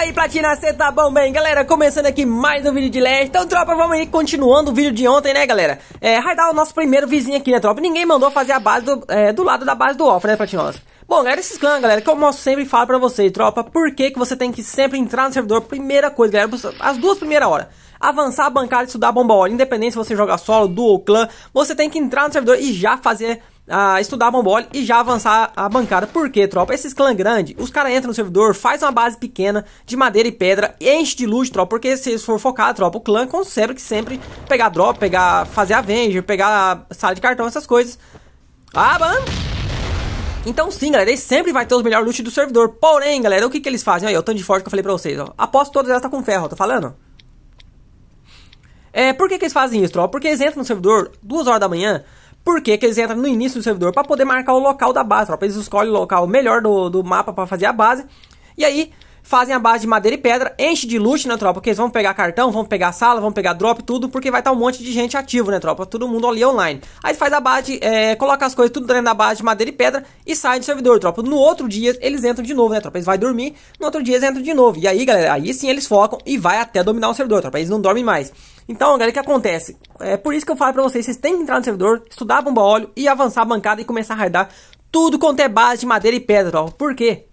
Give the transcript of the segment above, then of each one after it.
Fala aí, Platina, você tá bom bem? Galera, começando aqui mais um vídeo de LED. Então, tropa, vamos aí continuando o vídeo de ontem, né, galera? É, raidar o nosso primeiro vizinho aqui, né, tropa? Ninguém mandou fazer a base do, é, do lado da base do off, né, Platinosa? Bom, galera, esses clãs, galera, que eu mostro sempre falo pra vocês, tropa, por que, que você tem que sempre entrar no servidor? Primeira coisa, galera, as duas primeiras horas. Avançar a bancada e estudar bomba hora. Independente se você jogar solo, duo, clã, você tem que entrar no servidor e já fazer a estudar Bambole e já avançar a bancada. Porque, tropa, esses clãs grande, os caras entram no servidor, faz uma base pequena de madeira e pedra, enche de luz, tropa. Porque se eles for focar, tropa, o clã consegue sempre pegar drop, pegar, fazer Avenger, pegar sala de cartão, essas coisas. Ah, mano! Então sim, galera, eles sempre vai ter os melhores loot do servidor. Porém, galera, o que, que eles fazem? Olha aí, o tanto de forte que eu falei pra vocês, ó. Aposto todas elas tá com ferro, tá tô falando. É, por que, que eles fazem isso, tropa? Porque eles entram no servidor duas horas da manhã, por que, que eles entram no início do servidor? para poder marcar o local da base, tropa. Eles escolhem o local melhor do, do mapa para fazer a base. E aí, fazem a base de madeira e pedra, enche de loot, né, tropa? Porque eles vão pegar cartão, vão pegar sala, vão pegar drop, tudo, porque vai estar tá um monte de gente ativo, né, tropa? Todo mundo ali online. Aí faz a base, é, coloca as coisas tudo dentro da base de madeira e pedra e sai do servidor, tropa. No outro dia eles entram de novo, né, tropa? Eles vão dormir, no outro dia eles entram de novo. E aí, galera, aí sim eles focam e vai até dominar o servidor, tropa. Eles não dormem mais. Então, galera, o que acontece? É por isso que eu falo pra vocês, vocês têm que entrar no servidor, estudar bomba óleo e avançar a bancada e começar a raidar tudo quanto é base de madeira e pedra, ó. Por quê?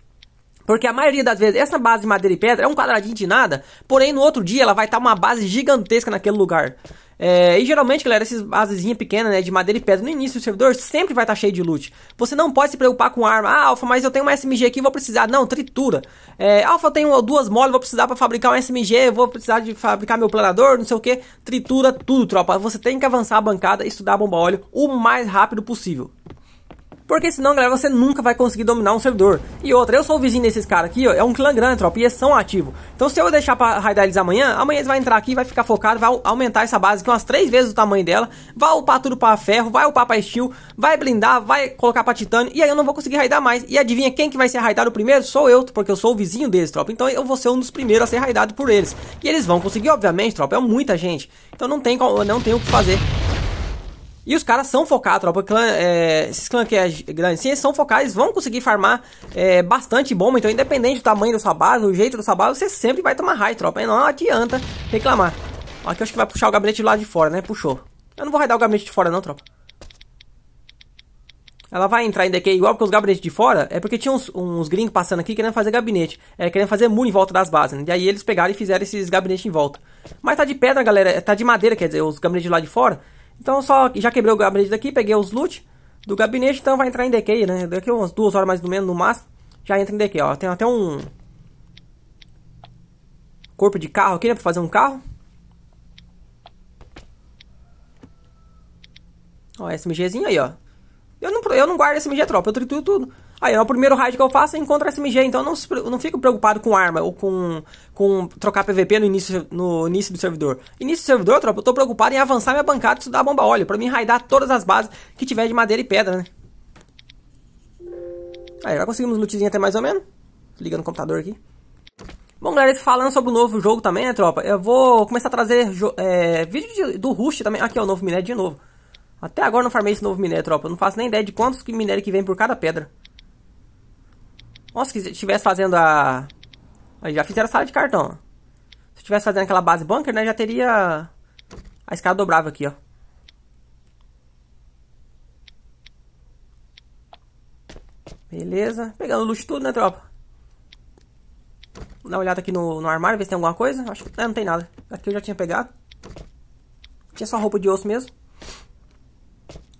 Porque a maioria das vezes essa base de madeira e pedra é um quadradinho de nada, porém no outro dia ela vai estar tá uma base gigantesca naquele lugar. É, e geralmente, galera, essas basezinhas pequenas, né, de madeira e pedra no início do servidor sempre vai estar tá cheio de loot. Você não pode se preocupar com arma. Ah, Alfa, mas eu tenho uma SMG aqui, vou precisar. Não, tritura. É, Alfa, eu tenho duas moles, vou precisar para fabricar um SMG, vou precisar de fabricar meu planador, não sei o que. Tritura tudo, tropa. Você tem que avançar a bancada e estudar bomba óleo o mais rápido possível. Porque senão, galera, você nunca vai conseguir dominar um servidor. E outra, eu sou o vizinho desses caras aqui, ó. É um clã grande, tropa. E eles são ativos. Então se eu deixar pra raidar eles amanhã, amanhã eles vão entrar aqui, vai ficar focado, vai aumentar essa base aqui umas três vezes o tamanho dela. Vai upar tudo pra ferro, vai upar pra steel, vai blindar, vai colocar pra titânio. E aí eu não vou conseguir raidar mais. E adivinha quem que vai ser raidado primeiro? Sou eu, porque eu sou o vizinho deles, tropa. Então eu vou ser um dos primeiros a ser raidado por eles. E eles vão conseguir, obviamente, tropa. É muita gente. Então não tem, não tem o que fazer. E os caras são focados, tropa. Clã, é, esses clãs que é grande, sim, eles são focados, vão conseguir farmar é, bastante bomba. Então, independente do tamanho da sua base, do jeito da sua base, você sempre vai tomar raio, tropa. Não adianta reclamar. Aqui eu acho que vai puxar o gabinete do lado de fora, né? Puxou. Eu não vou raidar o gabinete de fora, não, tropa. Ela vai entrar ainda aqui igual porque os gabinetes de fora é porque tinha uns, uns gringos passando aqui querendo fazer gabinete, é, querendo fazer muro em volta das bases. Né? E aí eles pegaram e fizeram esses gabinetes em volta. Mas tá de pedra, galera, é, tá de madeira, quer dizer, os gabinetes de lá de fora. Então só já quebrei o gabinete daqui, peguei os loot do gabinete, então vai entrar em decay, né? Daqui umas duas horas mais ou menos no máximo, já entra em decay, ó. Tem até um corpo de carro aqui, né, pra fazer um carro. Ó, SMGzinho aí, ó. Eu não, eu não guardo SMG, tropa, eu trituro tudo. Aí, no é primeiro raid que eu faço, eu encontro SMG, então não, não fico preocupado com arma ou com, com trocar PVP no início, no início do servidor. Início do servidor, tropa, eu tô preocupado em avançar minha bancada e estudar a bomba óleo, pra mim raidar todas as bases que tiver de madeira e pedra, né? Aí, já conseguimos lootzinho até mais ou menos. Ligando o computador aqui. Bom, galera, falando sobre o novo jogo também, né, tropa? Eu vou começar a trazer é, vídeo de, do rush também. Aqui é o novo minério de novo. Até agora não farmei esse novo minério, tropa. Eu não faço nem ideia de quantos minérios que vem por cada pedra. Nossa, se estivesse fazendo a. Aí já fizeram a sala de cartão. Se estivesse fazendo aquela base bunker, né? Já teria a escada dobrava aqui, ó. Beleza. Pegando luxo tudo, né, tropa? Vou dar uma olhada aqui no, no armário, ver se tem alguma coisa. Acho que é, não tem nada. Aqui eu já tinha pegado. Tinha só roupa de osso mesmo.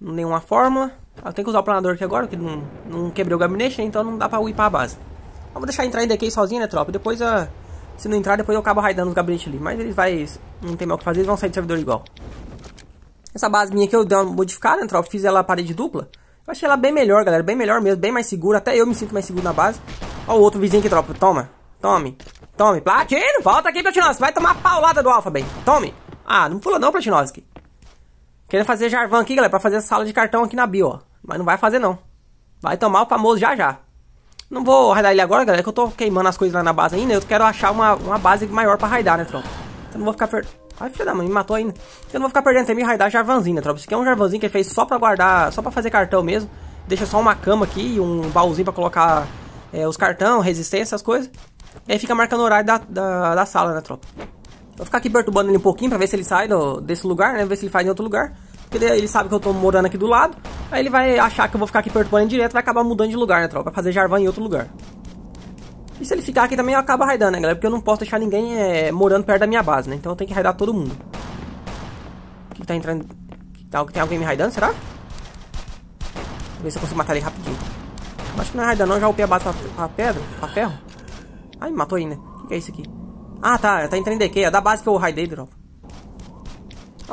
Nenhuma fórmula. Eu tenho que usar o planador aqui agora, que não, não quebrei o gabinete, né? Então não dá pra ir pra base. Eu ah, vou deixar entrar ainda aqui sozinho, né, tropa? Depois, uh, se não entrar, depois eu acabo raidando os gabinetes ali. Mas eles vai... Não tem mal o que fazer, eles vão sair do servidor igual. Essa base minha aqui eu dei uma modificada, né, tropa? Fiz ela parede dupla. Eu achei ela bem melhor, galera. Bem melhor mesmo, bem mais segura. Até eu me sinto mais seguro na base. Ó o outro vizinho aqui, tropa. Toma. Tome. Tome. Platino, volta aqui, Platinovski. Vai tomar paulada do Alpha, bem. Tome. Ah, não pula não, Platinovski. Querendo fazer Jarvan aqui, galera, pra fazer a sala de cartão aqui na bio, ó. Mas não vai fazer, não. Vai tomar o famoso já já. Não vou raidar ele agora, galera, que eu tô queimando as coisas lá na base ainda. Eu quero achar uma, uma base maior pra raidar, né, tropa? Então não vou ficar perdendo. Ai, filha da mãe, me matou ainda. Eu não vou ficar perdendo tempo em raidar Jarvanzinho, né, Tropa? Isso aqui é um Jarvanzinho que ele fez só pra guardar, só pra fazer cartão mesmo. Deixa só uma cama aqui, e um baúzinho pra colocar é, os cartão, resistência, essas coisas. E aí fica marcando o horário da, da, da sala, né, Tropa? Vou ficar aqui perturbando ele um pouquinho pra ver se ele sai do, desse lugar, né? Ver se ele faz em outro lugar. Porque ele sabe que eu tô morando aqui do lado. Aí ele vai achar que eu vou ficar aqui perturbando direto vai acabar mudando de lugar, né, tropa? Vai fazer Jarvan em outro lugar. E se ele ficar aqui também, eu acabo raidando, né, galera? Porque eu não posso deixar ninguém é, morando perto da minha base, né? Então eu tenho que raidar todo mundo. O que, que tá entrando... Que que Tem alguém me raidando, será? Vamos ver se eu consigo matar ele rapidinho. Acho que não é raidando, não. Já upei a base pra, pra pedra, pra ferro. Ai, me matou ainda. Né? O que, que é isso aqui? Ah, tá. Tá entrando em DQ. É da base que eu raidei, tropa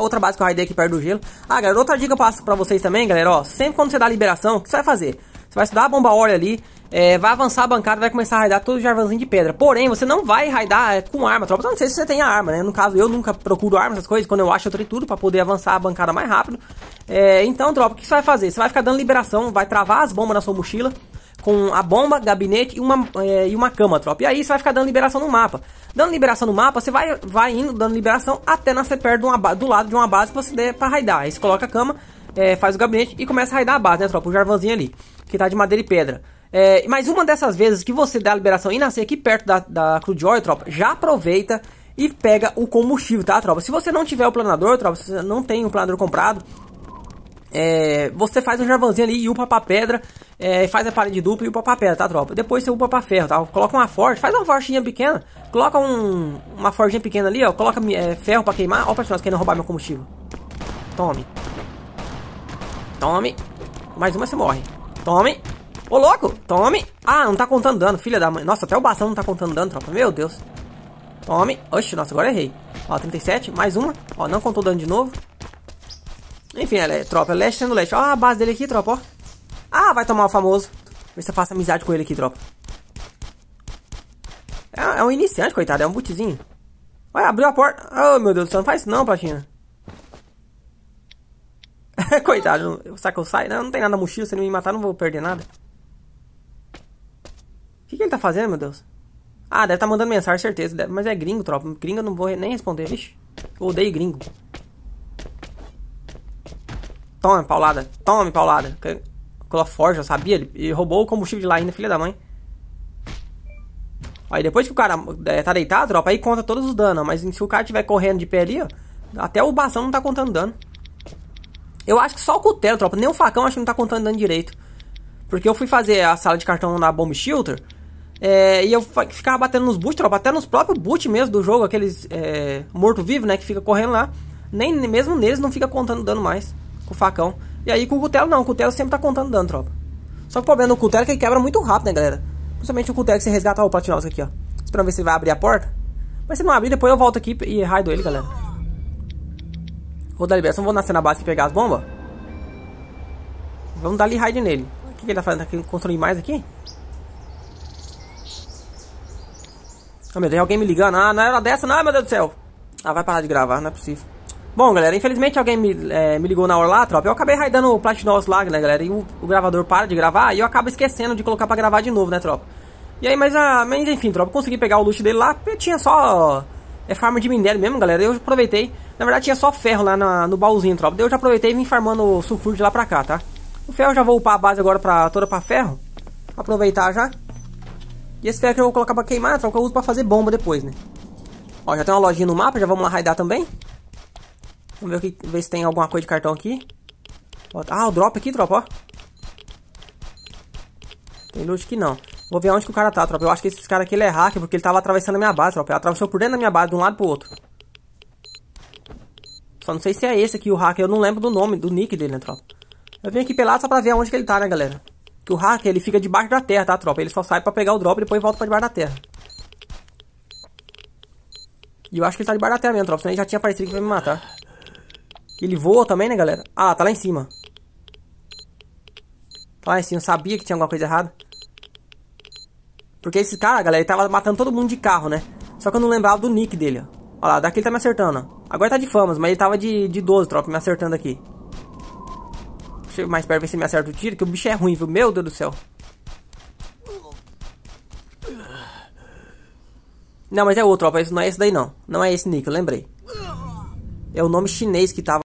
outra base que eu raidei aqui perto do gelo. Ah, galera, outra dica pra, pra vocês também, galera, ó. Sempre quando você dá liberação, o que você vai fazer? Você vai estudar a bomba óleo ali, é, vai avançar a bancada, vai começar a raidar todo o jarvanzinho de pedra. Porém, você não vai raidar é, com arma, tropa. Eu não sei se você tem a arma, né? No caso, eu nunca procuro arma, essas coisas. Quando eu acho, eu treino tudo pra poder avançar a bancada mais rápido. É, então, tropa, o que você vai fazer? Você vai ficar dando liberação, vai travar as bombas na sua mochila com a bomba, gabinete e uma, é, e uma cama, tropa. E aí você vai ficar dando liberação no mapa. Dando liberação no mapa, você vai, vai indo dando liberação até nascer perto uma, do lado de uma base que você der pra raidar. Aí você coloca a cama, é, faz o gabinete e começa a raidar a base, né, tropa? O Jarvanzinho ali, que tá de madeira e pedra. É, mas uma dessas vezes que você dá a liberação e nascer aqui perto da, da Oil, tropa, já aproveita e pega o combustível, tá, tropa? Se você não tiver o planador, tropa, se você não tem o um planador comprado, é, você faz um javanzinho ali e upa pra pedra, é, faz a parede dupla e upa pra pedra, tá, tropa? Depois você upa pra ferro, tá? Coloca uma forja, faz uma forjinha pequena, coloca um, uma forjinha pequena ali, ó, coloca é, ferro pra queimar. Ó, pra que querendo roubar meu combustível. Tome. Tome. Mais uma você morre. Tome. Ô, louco, tome. Ah, não tá contando dano, filha da mãe. Nossa, até o bastão não tá contando dano, tropa. Meu Deus. Tome. Oxe, nossa, agora errei. Ó, 37, mais uma. Ó, não contou dano de novo. Enfim, ela é tropa. É leste sendo leste. Ó, a base dele aqui, tropa, ó. Ah, vai tomar o famoso. Vê se eu faço amizade com ele aqui, tropa. É, é um iniciante, coitado. É um bootzinho. Olha, abriu a porta. Oh, meu Deus do céu. Não faz isso não, Platina. coitado. Será que eu saio? Não, não tem nada na mochila. Se ele me matar, não vou perder nada. O que, que ele tá fazendo, meu Deus? Ah, deve tá mandando mensagem, certeza. Mas é gringo, tropa. Gringo eu não vou nem responder. Vixe, eu odeio gringo. Tome, paulada. Tome, paulada. colo forja, eu sabia? Ele, ele roubou o combustível de lá ainda, filha da mãe. Aí depois que o cara é, tá deitado, tropa, aí conta todos os danos. Mas se o cara tiver correndo de pé ali, ó, até o bastão não tá contando dano. Eu acho que só o cutelo, tropa. Nem o facão acho que não tá contando dano direito. Porque eu fui fazer a sala de cartão na Bomb shielder É, e eu ficava batendo nos boot, tropa. Até nos próprios boot mesmo do jogo. Aqueles é, morto-vivo, né? Que fica correndo lá. Nem mesmo neles não fica contando dano mais com o facão. E aí com o cutelo não, o cutelo sempre tá contando dano, tropa. Só que o problema do é, cutelo é que ele quebra muito rápido, né, galera? Principalmente o cutelo que você resgata, o Platinosca aqui, ó. Esperando ver se ele vai abrir a porta. Mas se não abrir, depois eu volto aqui e raido ele, galera. Vou dar liberação, vou nascer na base e pegar as bombas. Vamos dar ali raid nele. O que, que ele tá fazendo? Tá querendo construir mais aqui? Ah, oh, meu Deus, alguém me ligando. Ah, não era é dessa, não, meu Deus do céu. Ah, vai parar de gravar, não é possível. Bom, galera, infelizmente alguém me, é, me ligou na hora lá, tropa. Eu acabei raidando o Platinos lá, né, galera? E o, o, gravador para de gravar e eu acabo esquecendo de colocar pra gravar de novo, né, tropa? E aí, mas, a, ah, mas enfim, tropa, consegui pegar o loot dele lá. Eu tinha só... É farm de minério mesmo, galera. Eu aproveitei. Na verdade, tinha só ferro lá na, no baúzinho, tropa. Daí eu já aproveitei e vim farmando o sulfur de lá pra cá, tá? O ferro eu já vou upar a base agora pra, toda pra ferro. Aproveitar já. E esse ferro que eu vou colocar pra queimar, tropa, eu uso pra fazer bomba depois, né? Ó, já tem uma lojinha no mapa, já vamos lá raidar também. Vamos ver, aqui, ver se tem alguma coisa de cartão aqui. Ah, o drop aqui, tropa, ó. Tem loot que não. Vou ver onde que o cara tá, tropa. Eu acho que esse cara aqui ele é hacker, porque ele tava atravessando a minha base, tropa. Ele atravessou por dentro da minha base, de um lado pro outro. Só não sei se é esse aqui o hacker. Eu não lembro do nome, do nick dele, né, tropa. Eu vim aqui pelado só pra ver onde que ele tá, né, galera. Que o hacker, ele fica debaixo da terra, tá, tropa? Ele só sai pra pegar o drop e depois volta pra debaixo da terra. E eu acho que ele tá debaixo da terra mesmo, tropa. Senão ele já tinha aparecido aqui pra me matar. Ele voa também, né, galera? Ah, tá lá em cima. Tá lá em cima. Eu sabia que tinha alguma coisa errada. Porque esse cara, galera, ele tava tá matando todo mundo de carro, né? Só que eu não lembrava do nick dele, ó. Olha lá, daqui ele tá me acertando, ó. Agora tá de famas, mas ele tava de, de 12, tropa, me acertando aqui. Deixa eu mais perto ver se me acerta o tiro, que o bicho é ruim, viu? Meu Deus do céu. Não, mas é outro, tropa. não é esse daí, não. Não é esse nick, eu lembrei. É o nome chinês que tava...